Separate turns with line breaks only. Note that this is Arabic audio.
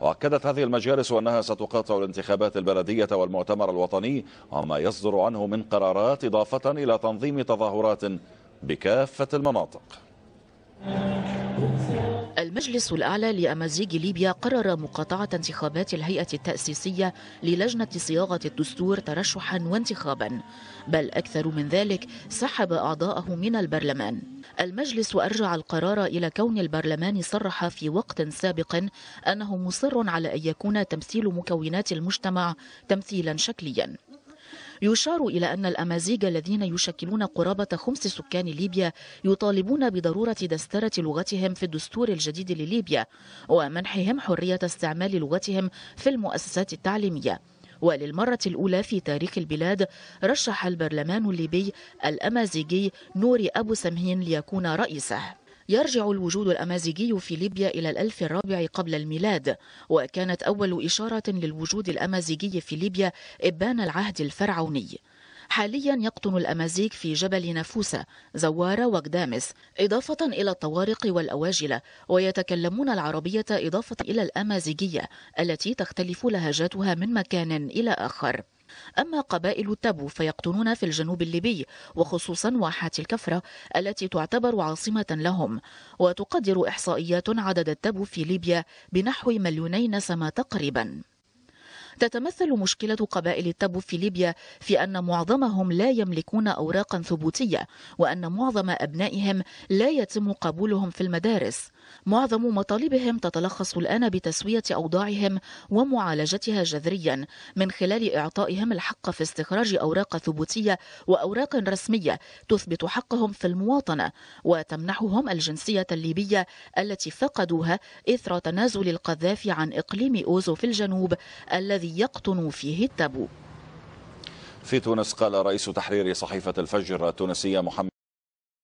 وأكدت هذه المجالس أنها ستقاطع الانتخابات البلدية والمؤتمر الوطني وما يصدر عنه من قرارات إضافة إلى تنظيم تظاهرات بكافة المناطق
المجلس الأعلى لأمازيغ ليبيا قرر مقاطعة انتخابات الهيئة التأسيسية للجنة صياغة الدستور ترشحا وانتخابا بل أكثر من ذلك سحب أعضاءه من البرلمان المجلس أرجع القرار إلى كون البرلمان صرح في وقت سابق أنه مصر على أن يكون تمثيل مكونات المجتمع تمثيلا شكليا يشار إلى أن الأمازيغ الذين يشكلون قرابة خمس سكان ليبيا يطالبون بضرورة دسترة لغتهم في الدستور الجديد لليبيا ومنحهم حرية استعمال لغتهم في المؤسسات التعليمية وللمرة الأولى في تاريخ البلاد رشح البرلمان الليبي الأمازيغي نوري أبو سمهين ليكون رئيسه يرجع الوجود الأمازيغي في ليبيا إلى الألف الرابع قبل الميلاد وكانت أول إشارة للوجود الأمازيغي في ليبيا إبان العهد الفرعوني حاليا يقطن الأمازيغ في جبل نافوسة زوارة وقدامس إضافة إلى الطوارق والأواجلة ويتكلمون العربية إضافة إلى الأمازيغية التي تختلف لهجاتها من مكان إلى آخر أما قبائل التبو فيقطنون في الجنوب الليبي وخصوصا واحات الكفرة التي تعتبر عاصمة لهم وتقدر إحصائيات عدد التبو في ليبيا بنحو مليوني نسمة تقريباً تتمثل مشكلة قبائل التبو في ليبيا في أن معظمهم لا يملكون أوراقا ثبوتية وأن معظم أبنائهم لا يتم قبولهم في المدارس معظم مطالبهم تتلخص الآن بتسوية أوضاعهم ومعالجتها جذريا من خلال إعطائهم الحق في استخراج أوراق ثبوتية وأوراق رسمية تثبت حقهم في المواطنة وتمنحهم الجنسية الليبية التي فقدوها إثر تنازل القذافي عن إقليم أوزو في الجنوب الذي الذي يقطن فيه التابو
في تونس قال رئيس تحرير صحيفة الفجر التونسية محمد